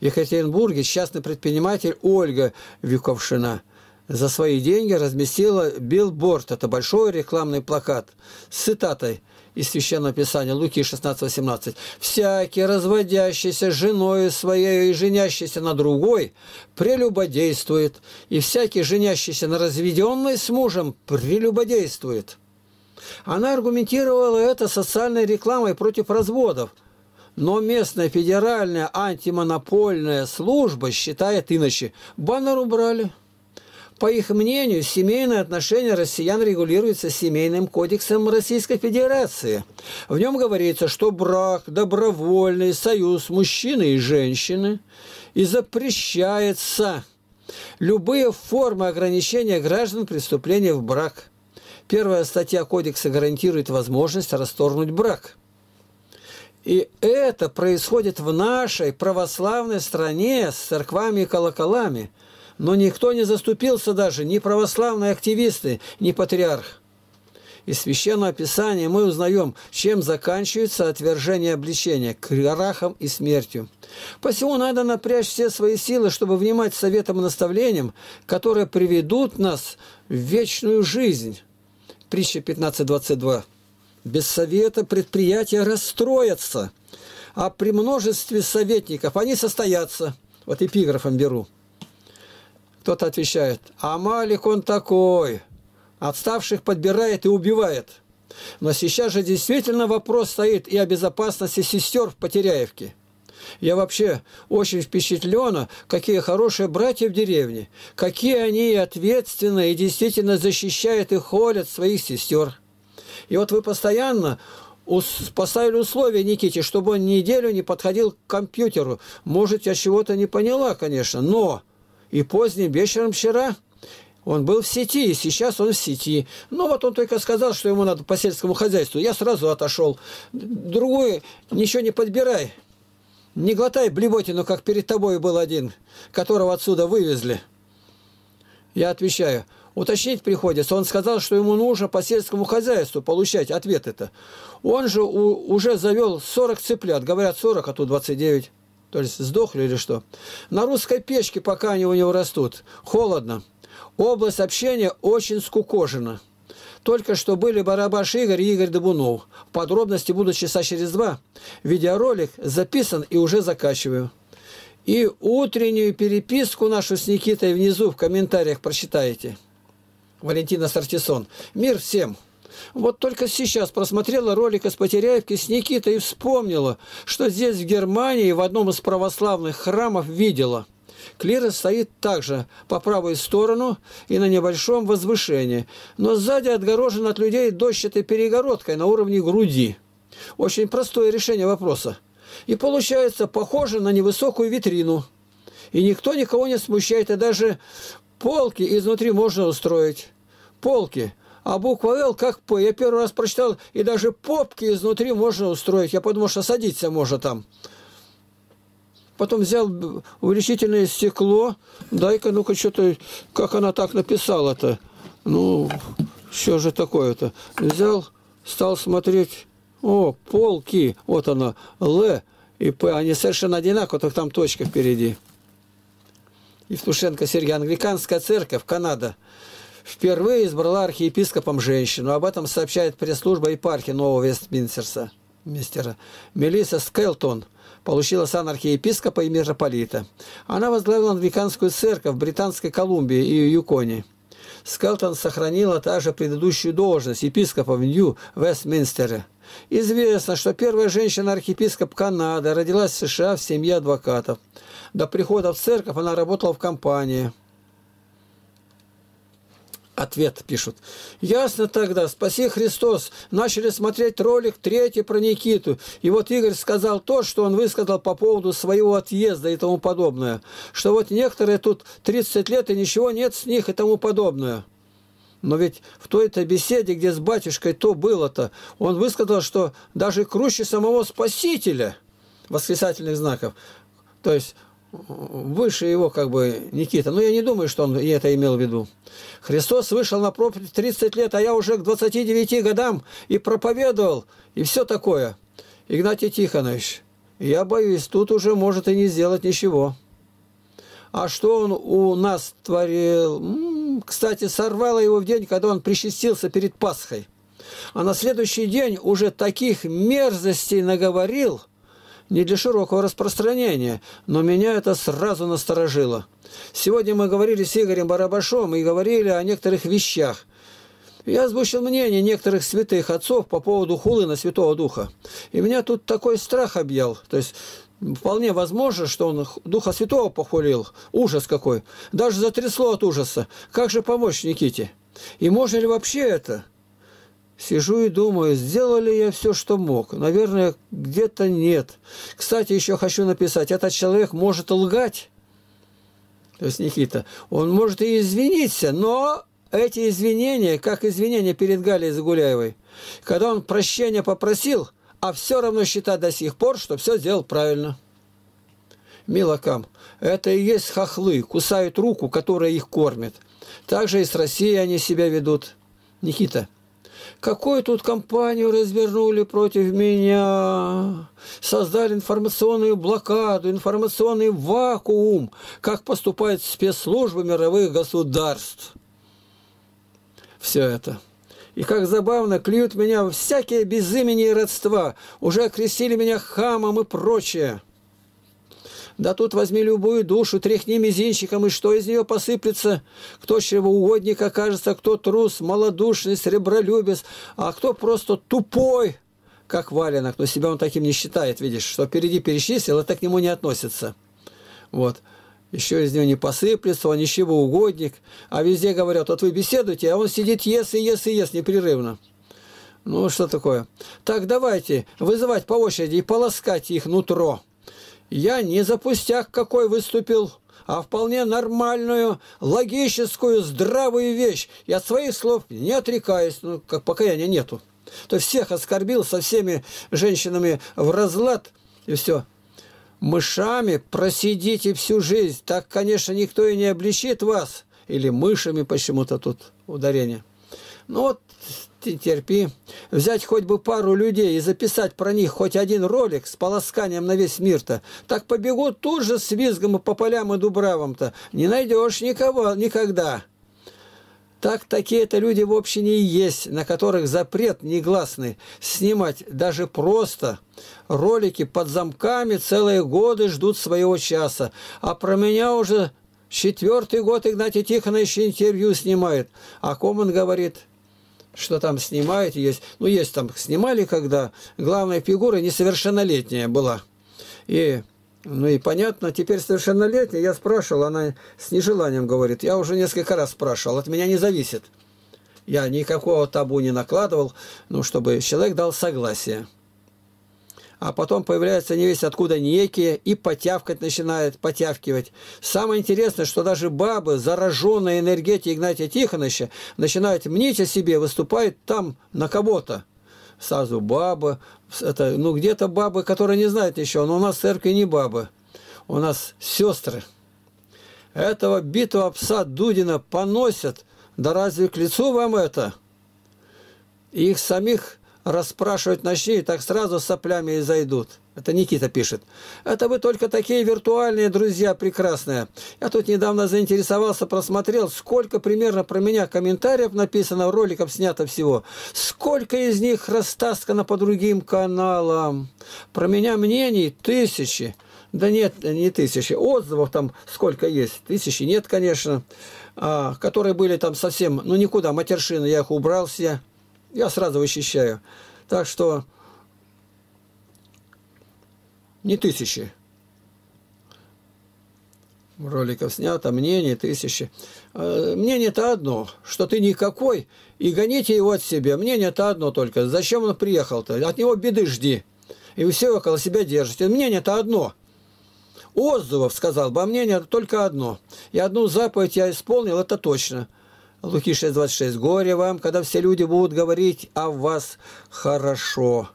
В Екатеринбурге частный предприниматель Ольга Виковшина за свои деньги разместила билборд, это большой рекламный плакат, с цитатой – из Священного Писания, Луки 16-18. «Всякий, разводящийся женою своей и женящийся на другой, прелюбодействует, и всякий, женящийся на разведенной с мужем, прелюбодействует». Она аргументировала это социальной рекламой против разводов, но местная федеральная антимонопольная служба считает иначе. Баннер убрали – по их мнению, семейные отношения россиян регулируются семейным кодексом Российской Федерации. В нем говорится, что брак, добровольный союз мужчины и женщины и запрещается любые формы ограничения граждан преступления в брак. Первая статья кодекса гарантирует возможность расторгнуть брак – и это происходит в нашей православной стране с церквами и колоколами. Но никто не заступился даже, ни православные активисты, ни патриарх. Из Священного Писания мы узнаем, чем заканчивается отвержение обличения – крахом и смертью. Посему надо напрячь все свои силы, чтобы внимать советам и наставлениям, которые приведут нас в вечную жизнь. Притча 15.22. Без совета предприятия расстроятся, а при множестве советников они состоятся. Вот эпиграфом беру. Кто-то отвечает, Амалик он такой, отставших подбирает и убивает. Но сейчас же действительно вопрос стоит и о безопасности сестер в Потеряевке. Я вообще очень впечатлена, какие хорошие братья в деревне, какие они ответственные и действительно защищают и холят своих сестер. И вот вы постоянно поставили условие Никите, чтобы он неделю не подходил к компьютеру. Может, я чего-то не поняла, конечно, но и поздним вечером вчера он был в сети, и сейчас он в сети. Но ну, вот он только сказал, что ему надо по сельскому хозяйству. Я сразу отошел. Другое ничего не подбирай. Не глотай блевотину, как перед тобой был один, которого отсюда вывезли. Я отвечаю, уточнить приходится. Он сказал, что ему нужно по сельскому хозяйству получать ответ это. Он же у, уже завел 40 цыплят. Говорят, 40, а тут 29. То есть сдохли или что? На русской печке пока они у него растут. Холодно. Область общения очень скукожена. Только что были Барабаш Игорь и Игорь Добунов. Подробности буду часа через два. Видеоролик записан и уже закачиваю. И утреннюю переписку нашу с Никитой внизу в комментариях прочитаете. Валентина Сартисон. Мир всем! Вот только сейчас просмотрела ролик из Потеряевки с Никитой и вспомнила, что здесь, в Германии, в одном из православных храмов видела. Клира стоит также по правую сторону и на небольшом возвышении, но сзади отгорожен от людей дощатой перегородкой на уровне груди. Очень простое решение вопроса. И получается похоже на невысокую витрину. И никто никого не смущает, и даже полки изнутри можно устроить. Полки – а буква «Л» как «П». Я первый раз прочитал, и даже попки изнутри можно устроить. Я подумал, что садиться можно там. Потом взял увеличительное стекло. Дай-ка, ну-ка, что-то, как она так написала-то. Ну, что же такое-то? Взял, стал смотреть. О, полки. Вот она, Л и П. Они совершенно одинаковые, только там точка впереди. Евтушенко Сергей, Англиканская церковь, Канада впервые избрала архиепископом женщину. Об этом сообщает пресс-служба епархии Нового Вестминстерса. Мистера. Мелисса Скелтон получила сан архиепископа и митрополита. Она возглавила англиканскую церковь в Британской Колумбии и Юконе. Скелтон сохранила также предыдущую должность епископа в Нью-Вестминстере. Известно, что первая женщина-архиепископ Канады родилась в США в семье адвокатов. До прихода в церковь она работала в компании – Ответ пишут. Ясно тогда, спаси Христос. Начали смотреть ролик третий про Никиту. И вот Игорь сказал то, что он высказал по поводу своего отъезда и тому подобное. Что вот некоторые тут 30 лет и ничего нет с них и тому подобное. Но ведь в той-то беседе, где с батюшкой то было-то, он высказал, что даже круче самого Спасителя восклицательных знаков. То есть выше его как бы Никита. Но ну, я не думаю, что он это имел в виду. Христос вышел на проповедь 30 лет, а я уже к 29 годам и проповедовал, и все такое. Игнатий Тихонович, я боюсь, тут уже может и не сделать ничего. А что он у нас творил? Кстати, сорвало его в день, когда он причастился перед Пасхой. А на следующий день уже таких мерзостей наговорил – не для широкого распространения, но меня это сразу насторожило. Сегодня мы говорили с Игорем Барабашом и говорили о некоторых вещах. Я озвучил мнение некоторых святых отцов по поводу хулы на Святого Духа. И меня тут такой страх объял. То есть Вполне возможно, что он Духа Святого похулил. Ужас какой. Даже затрясло от ужаса. Как же помочь Никите? И можно ли вообще это? Сижу и думаю, сделал ли я все, что мог. Наверное, где-то нет. Кстати, еще хочу написать, этот человек может лгать. То есть Никита, он может и извиниться, но эти извинения, как извинения перед Галей Загуляевой, когда он прощения попросил, а все равно считает до сих пор, что все сделал правильно. Милокам, это и есть хохлы, кусают руку, которая их кормит. Так же и с Россией они себя ведут. Никита, Какую тут кампанию развернули против меня? Создали информационную блокаду, информационный вакуум, как поступают спецслужбы мировых государств. Все это. И как забавно, клюют меня всякие без имени и родства, уже окрестили меня хамом и прочее. Да тут возьми любую душу, тряхни мизинчиком, и что из нее посыплется? Кто чревоугодник окажется, кто трус, малодушный, сребролюбец, а кто просто тупой, как валенок. Но себя он таким не считает, видишь, что впереди перечислил, это к нему не относится. Вот. Еще из него не посыплется, он ничего угодник. А везде говорят, вот вы беседуете, а он сидит ест и ест и ест непрерывно. Ну, что такое? Так, давайте вызывать по очереди и полоскать их нутро я не за пустяк какой выступил, а вполне нормальную, логическую, здравую вещь. Я от своих слов не отрекаюсь, ну, как покаяния нету. То всех оскорбил, со всеми женщинами в разлад, и все. Мышами просидите всю жизнь, так, конечно, никто и не обличит вас. Или мышами почему-то тут ударение. Ну вот терпи. Взять хоть бы пару людей и записать про них хоть один ролик с полосканием на весь мир-то, так побегут тут же с визгом и по полям и дубравам-то. Не найдешь никого никогда. Так такие-то люди в общине и есть, на которых запрет негласный снимать даже просто. Ролики под замками целые годы ждут своего часа. А про меня уже четвертый год Игнатий Тихонович интервью снимает. О ком он говорит? что там снимают, есть, ну, есть там, снимали когда, главная фигура несовершеннолетняя была. И, ну, и понятно, теперь совершеннолетняя, я спрашивал, она с нежеланием говорит, я уже несколько раз спрашивал, от меня не зависит. Я никакого табу не накладывал, ну, чтобы человек дал согласие а потом появляется невесть откуда некие и потявкать начинает, потявкивать. Самое интересное, что даже бабы, зараженные энергетикой, Игнатия Тихоновича, начинают мнить о себе, выступают там на кого-то. Сразу бабы, это, ну где-то бабы, которые не знают еще, но у нас в церкви не бабы, у нас сестры. Этого битого пса Дудина поносят, да разве к лицу вам это? их самих расспрашивать начни, так сразу с соплями и зайдут. Это Никита пишет. Это вы только такие виртуальные друзья прекрасные. Я тут недавно заинтересовался, просмотрел, сколько примерно про меня комментариев написано, роликов снято всего. Сколько из них растаскано по другим каналам. Про меня мнений тысячи. Да нет, не тысячи. Отзывов там сколько есть? Тысячи нет, конечно. А, которые были там совсем, ну никуда, матершины, я их убрал все я сразу вычищаю. Так что не тысячи роликов снято, мнение тысячи. Э, мнение-то одно, что ты никакой, и гоните его от себя. Мнение-то одно только. Зачем он приехал-то? От него беды жди. И вы все около себя держите. Мнение-то одно. Отзывов сказал бы, а мнение только одно. И одну заповедь я исполнил, это точно – Луки 6.26. «Горе вам, когда все люди будут говорить о вас хорошо».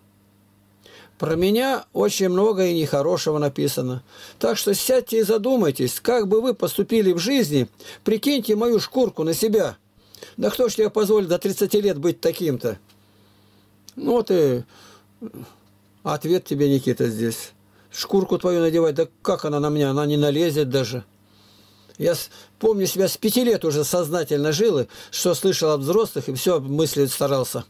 Про меня очень много и нехорошего написано. Так что сядьте и задумайтесь, как бы вы поступили в жизни, прикиньте мою шкурку на себя. Да кто ж тебе позволит до 30 лет быть таким-то? Ну вот и ответ тебе, Никита, здесь. Шкурку твою надевать, да как она на меня, она не налезет даже. Я помню себя с пяти лет уже сознательно жил, и что слышал от взрослых, и все мыслить старался.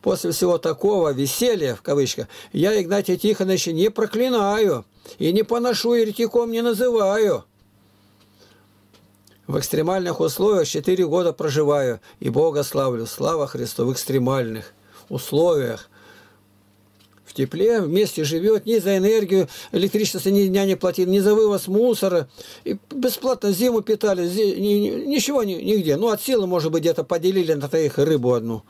После всего такого веселья, в кавычках, я Игнатия Тихоновича не проклинаю и не поношу еретиком не называю. В экстремальных условиях четыре года проживаю и Бога славлю. Слава Христу в экстремальных условиях – тепле, вместе живет, ни за энергию, электричество ни дня не платили, ни за вывоз мусора. И бесплатно зиму питали, ничего ни, нигде. Ну, от силы, может быть, где-то поделили на троих рыбу одну.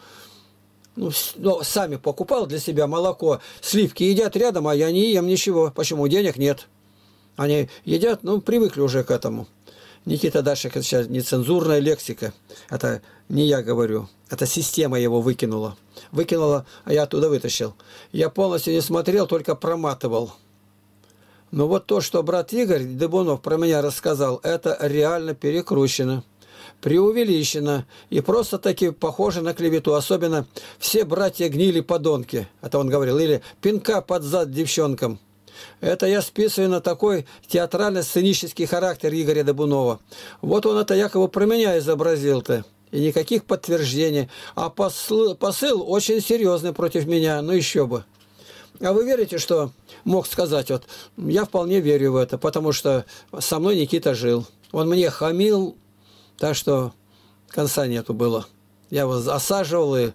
Ну, но сами покупал для себя молоко. Сливки едят рядом, а я не ем ничего. Почему? Денег нет. Они едят, ну, привыкли уже к этому. Никита Дашек, это сейчас нецензурная лексика. Это не я говорю. Это система его выкинула. Выкинула, а я оттуда вытащил. Я полностью не смотрел, только проматывал. Но вот то, что брат Игорь Дебунов про меня рассказал, это реально перекручено, преувеличено и просто-таки похоже на клевету. Особенно все братья гнили подонки, это он говорил, или пинка под зад девчонкам. Это я списываю на такой театрально-сценический характер Игоря Добунова. Вот он это якобы про меня изобразил-то. И никаких подтверждений. А посыл, посыл очень серьезный против меня. Ну еще бы. А вы верите, что мог сказать? Вот я вполне верю в это, потому что со мной Никита жил. Он мне хамил, так что конца нету было. Я его осаживал и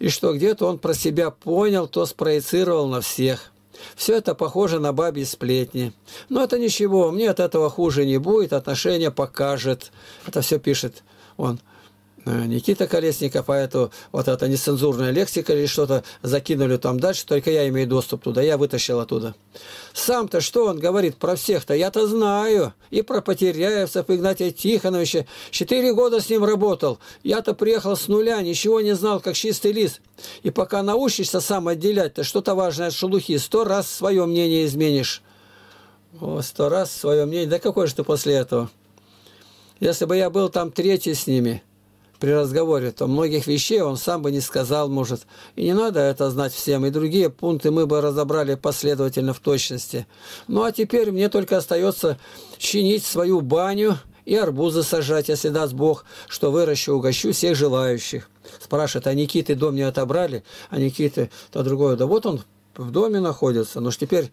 и что где-то он про себя понял, то спроецировал на всех. Все это похоже на бабьи сплетни. Но это ничего, мне от этого хуже не будет, отношения покажет. Это все пишет он. Э, Никита Колесников, поэтому а вот эта нецензурная лексика или что-то закинули там дальше, только я имею доступ туда, я вытащил оттуда. Сам-то что он говорит про всех-то? Я-то знаю. И про Потеряевцев, Игнатия Тихоновича. Четыре года с ним работал. Я-то приехал с нуля, ничего не знал, как чистый лист. И пока научишься сам отделять-то что-то важное от шелухи, сто раз свое мнение изменишь. О, сто раз свое мнение. Да какой же ты после этого? Если бы я был там третий с ними – при разговоре, то многих вещей он сам бы не сказал, может. И не надо это знать всем, и другие пункты мы бы разобрали последовательно в точности. Ну а теперь мне только остается чинить свою баню и арбузы сажать, если даст Бог, что выращу, угощу всех желающих. Спрашивает, а Никиты дом не отобрали? А Никиты, то другое, да вот он в доме находится, но ж теперь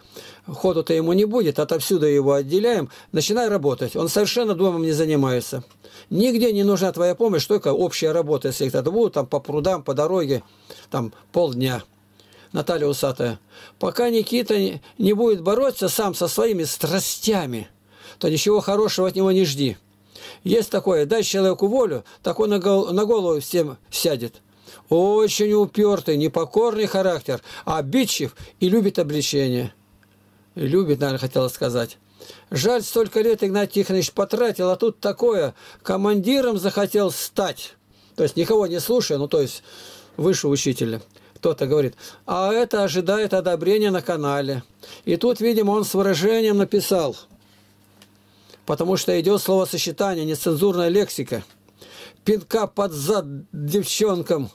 ходу-то ему не будет, отовсюду его отделяем, начинай работать. Он совершенно домом не занимается. Нигде не нужна твоя помощь, только общая работа, если это то будет, там по прудам, по дороге, там полдня. Наталья Усатая. Пока Никита не будет бороться сам со своими страстями, то ничего хорошего от него не жди. Есть такое, дай человеку волю, так он на голову всем сядет. Очень упертый, непокорный характер, обидчив и любит обличение. Любит, наверное, хотела сказать. Жаль, столько лет Игнат Тихонович потратил, а тут такое, командиром захотел стать. То есть никого не слушая, ну то есть выше учителя. Кто-то говорит, а это ожидает одобрения на канале. И тут, видимо, он с выражением написал, потому что идет словосочетание, нецензурная лексика – пинка под зад девчонкам.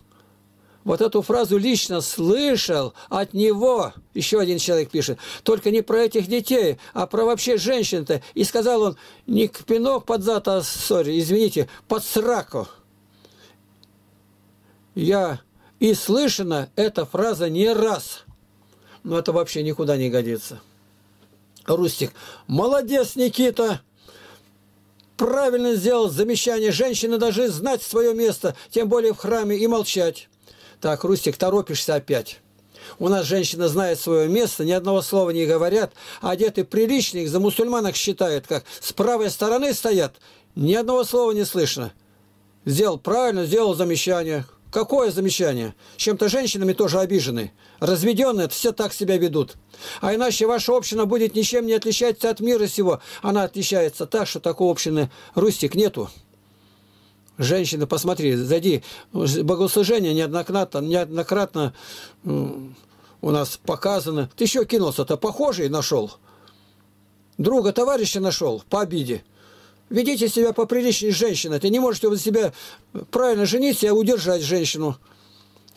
Вот эту фразу лично слышал от него, еще один человек пишет, только не про этих детей, а про вообще женщин-то. И сказал он, не к пинок под зад, а, сори, извините, под сраку. Я и слышана эта фраза не раз. Но это вообще никуда не годится. Рустик, молодец, Никита! правильно сделал замечание. Женщины должны знать свое место, тем более в храме, и молчать. Так, Рустик, торопишься опять. У нас женщина знает свое место, ни одного слова не говорят, а одеты прилично, их за мусульманок считают, как с правой стороны стоят, ни одного слова не слышно. Сделал правильно, сделал замечание. Какое замечание? Чем-то женщинами тоже обижены. Разведенные все так себя ведут. А иначе ваша община будет ничем не отличаться от мира сего. Она отличается так, что такой общины Рустик нету. Женщины, посмотри, зайди. Богослужение неоднократно, неоднократно у нас показано. Ты еще кинулся-то, похожий нашел? Друга, товарища нашел по обиде ведите себя поприличнее женщина. Ты не можешь возле себя правильно жениться и а удержать женщину.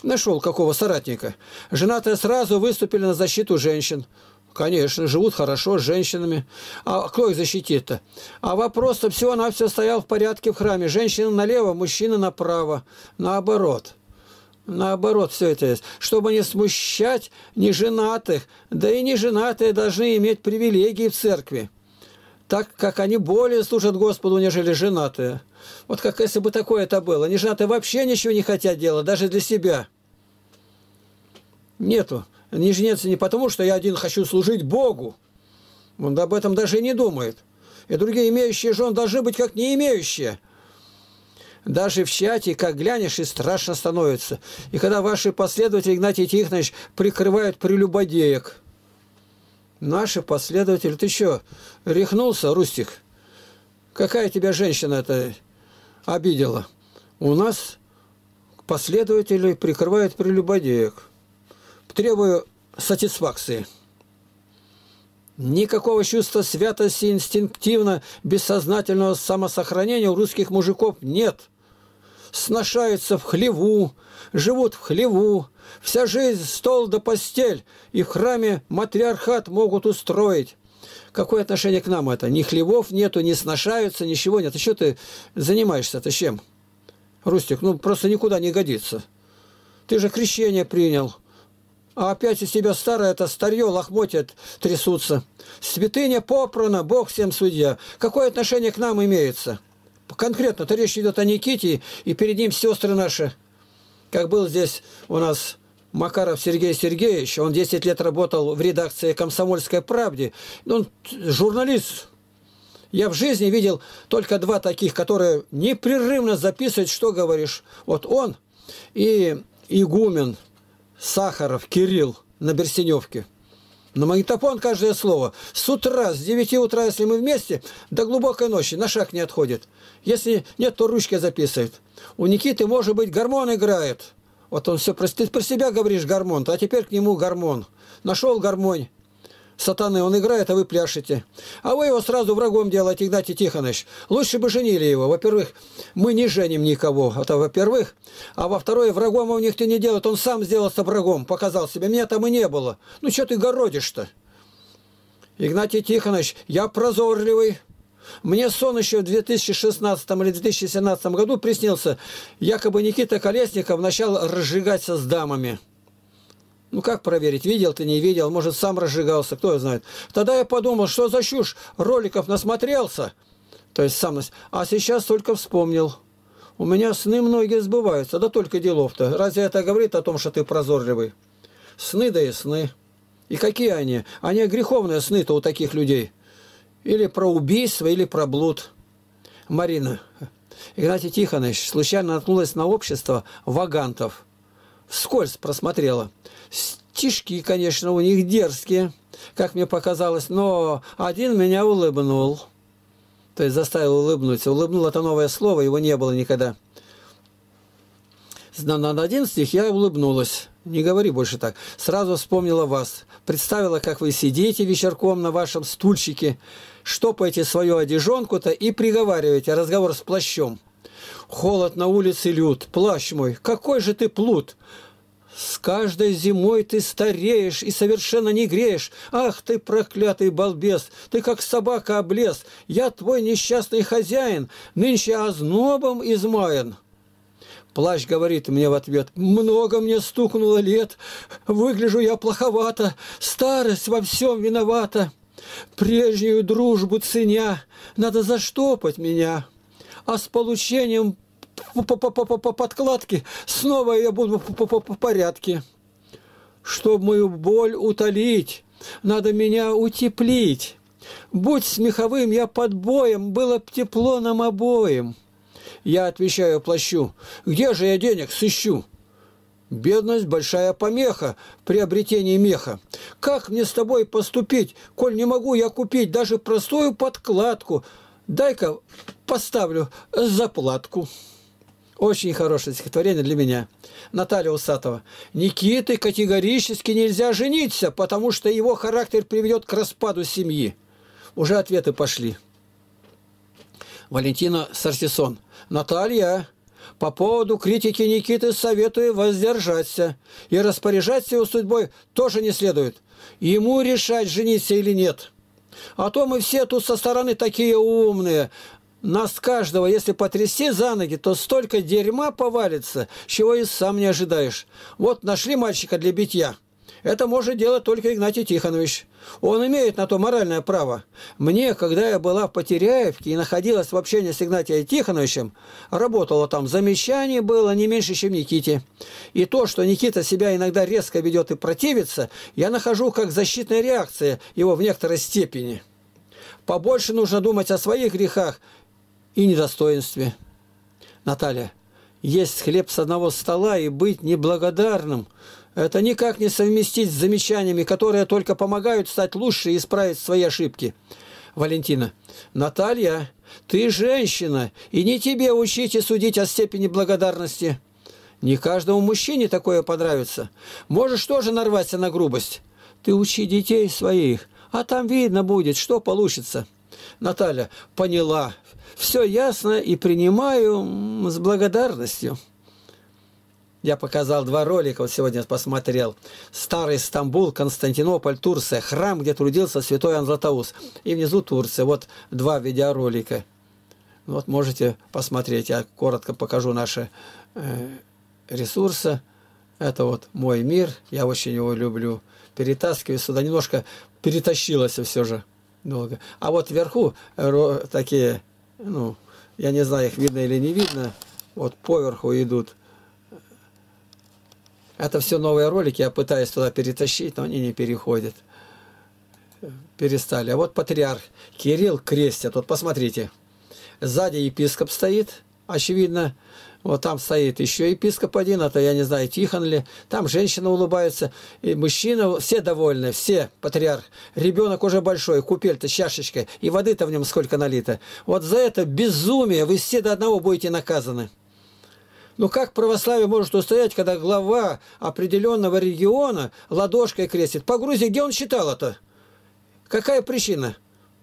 Нашел какого соратника. Женатые сразу выступили на защиту женщин. Конечно, живут хорошо с женщинами. А кто их защитит-то? А вопрос-то всего на все стоял в порядке в храме. Женщина налево, мужчина направо. Наоборот. Наоборот, все это есть. Чтобы не смущать неженатых, да и неженатые должны иметь привилегии в церкви так как они более служат Господу, нежели женатые. Вот как если бы такое это было. Неженатые вообще ничего не хотят делать, даже для себя. Нету. Не женятся не потому, что я один хочу служить Богу. Он об этом даже и не думает. И другие имеющие жен должны быть как не имеющие. Даже в чате, как глянешь, и страшно становится. И когда ваши последователи, Игнатий Тихонович, прикрывают прелюбодеек – наши последователи. Ты что, рехнулся, Рустик? Какая тебя женщина это обидела? У нас последователи прикрывают прелюбодеек. Требую сатисфакции. Никакого чувства святости инстинктивно бессознательного самосохранения у русских мужиков нет. Сношаются в хлеву, живут в хлеву, Вся жизнь, стол да постель, и в храме матриархат могут устроить. Какое отношение к нам это? Ни хлевов нету, не сношаются, ничего нет. А что ты занимаешься-то чем? Рустик, ну просто никуда не годится. Ты же крещение принял. А опять у себя старое это старье, лохмотит, трясутся. Святыня попрана, Бог всем судья. Какое отношение к нам имеется? Конкретно-то речь идет о Никите, и перед ним сестры наши – как был здесь у нас Макаров Сергей Сергеевич, он 10 лет работал в редакции «Комсомольской правды». Он журналист. Я в жизни видел только два таких, которые непрерывно записывают, что говоришь. Вот он и игумен Сахаров Кирилл на Берсеневке. На магнитофон каждое слово. С утра, с 9 утра, если мы вместе, до глубокой ночи, на шаг не отходит. Если нет, то ручкой записывает. У Никиты, может быть, гормон играет. Вот он все, ты про себя говоришь гормон, а теперь к нему гормон. Нашел гармонь сатаны, он играет, а вы пляшете. А вы его сразу врагом делаете, Игнатий Тихонович. Лучше бы женили его. Во-первых, мы не женим никого, это во-первых. А во-вторых, врагом них ты не делает, он сам сделался врагом, показал себя. Меня там и не было. Ну, что ты городишь-то? Игнатий Тихонович, я прозорливый. Мне сон еще в 2016 или 2017 году приснился. Якобы Никита Колесников начал разжигаться с дамами. Ну как проверить, видел ты, не видел, может сам разжигался, кто знает. Тогда я подумал, что за чушь, роликов насмотрелся. То есть сам, а сейчас только вспомнил. У меня сны многие сбываются, да только делов-то. Разве это говорит о том, что ты прозорливый? Сны да и сны. И какие они? Они греховные сны-то у таких людей или про убийство, или про блуд. Марина Игнатий Тихонович случайно наткнулась на общество вагантов. Вскользь просмотрела. Стишки, конечно, у них дерзкие, как мне показалось, но один меня улыбнул. То есть заставил улыбнуться. Улыбнул – это новое слово, его не было никогда. На, на один стих я улыбнулась. Не говори больше так. Сразу вспомнила вас. Представила, как вы сидите вечерком на вашем стульчике, штопайте свою одежонку-то и приговариваете разговор с плащом. Холод на улице лют, плащ мой, какой же ты плут! С каждой зимой ты стареешь и совершенно не греешь. Ах ты, проклятый балбес, ты как собака облез. Я твой несчастный хозяин, нынче ознобом измаян. Плащ говорит мне в ответ, много мне стукнуло лет, выгляжу я плоховато, старость во всем виновата. Прежнюю дружбу ценя, надо заштопать меня, а с получением по подкладки снова я буду в порядке. Чтобы мою боль утолить, надо меня утеплить. Будь смеховым я под боем, было б тепло нам обоим. Я отвечаю плащу, где же я денег сыщу? Бедность – большая помеха в приобретении меха. Как мне с тобой поступить, коль не могу я купить даже простую подкладку? Дай-ка поставлю заплатку. Очень хорошее стихотворение для меня. Наталья Усатова. «Никиты категорически нельзя жениться, потому что его характер приведет к распаду семьи». Уже ответы пошли. Валентина Сарсисон. «Наталья, по поводу критики Никиты советую воздержаться. И распоряжаться его судьбой тоже не следует. Ему решать, жениться или нет. А то мы все тут со стороны такие умные. Нас каждого, если потрясти за ноги, то столько дерьма повалится, чего и сам не ожидаешь. Вот нашли мальчика для битья. Это может делать только Игнатий Тихонович. Он имеет на то моральное право. Мне, когда я была в Потеряевке и находилась в общении с Игнатием Тихоновичем, работала там, замечание было не меньше, чем Никите. И то, что Никита себя иногда резко ведет и противится, я нахожу как защитная реакция его в некоторой степени. Побольше нужно думать о своих грехах и недостоинстве. Наталья, есть хлеб с одного стола и быть неблагодарным – это никак не совместить с замечаниями, которые только помогают стать лучше и исправить свои ошибки. Валентина. Наталья, ты женщина, и не тебе учить и судить о степени благодарности. Не каждому мужчине такое понравится. Можешь тоже нарваться на грубость. Ты учи детей своих, а там видно будет, что получится. Наталья. Поняла. Все ясно и принимаю с благодарностью. Я показал два ролика, вот сегодня посмотрел. Старый Стамбул, Константинополь, Турция, храм, где трудился святой Анзлатаус. И внизу Турция. Вот два видеоролика. Вот можете посмотреть. Я коротко покажу наши э, ресурсы. Это вот мой мир. Я очень его люблю. Перетаскиваю сюда. Немножко перетащилось все же долго. А вот вверху э, такие, ну, я не знаю, их видно или не видно. Вот поверху идут это все новые ролики, я пытаюсь туда перетащить, но они не переходят. Перестали. А вот патриарх Кирилл крестит. Вот посмотрите. Сзади епископ стоит, очевидно. Вот там стоит еще епископ один, это а я не знаю, Тихон ли. Там женщина улыбается, и мужчина, все довольны, все, патриарх. Ребенок уже большой, купель-то с чашечкой, и воды-то в нем сколько налито. Вот за это безумие вы все до одного будете наказаны. Но ну, как православие может устоять, когда глава определенного региона ладошкой крестит? По Грузии где он считал это? Какая причина?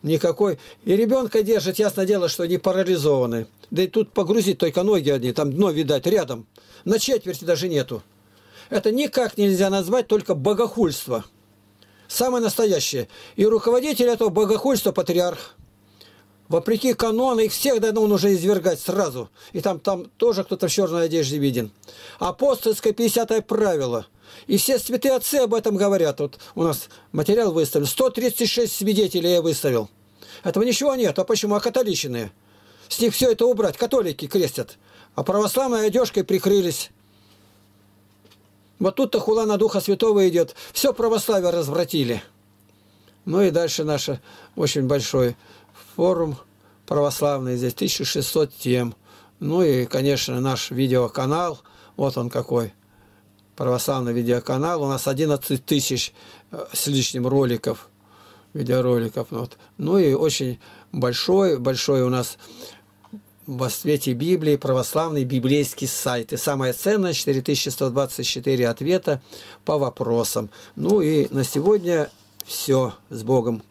Никакой. И ребенка держит, ясно дело, что они парализованы. Да и тут погрузить только ноги одни, там дно, видать, рядом. На четверти даже нету. Это никак нельзя назвать только богохульство. Самое настоящее. И руководитель этого богохульства – патриарх. Вопреки канону, их всех давно он уже извергать сразу. И там, там тоже кто-то в черной одежде виден. Апостольское 50 правило. И все святые отцы об этом говорят. Вот у нас материал выставлен. 136 свидетелей я выставил. Этого ничего нет. А почему? А католичины? С них все это убрать. Католики крестят. А православной одежкой прикрылись. Вот тут-то хула на Духа Святого идет. Все православие развратили. Ну и дальше наше очень большое форум православный, здесь 1600 тем. Ну и, конечно, наш видеоканал, вот он какой, православный видеоканал. У нас 11 тысяч э, с лишним роликов, видеороликов. Ну вот. Ну и очень большой, большой у нас во свете Библии православный библейский сайт. И самое ценное – 4124 ответа по вопросам. Ну и на сегодня все. С Богом!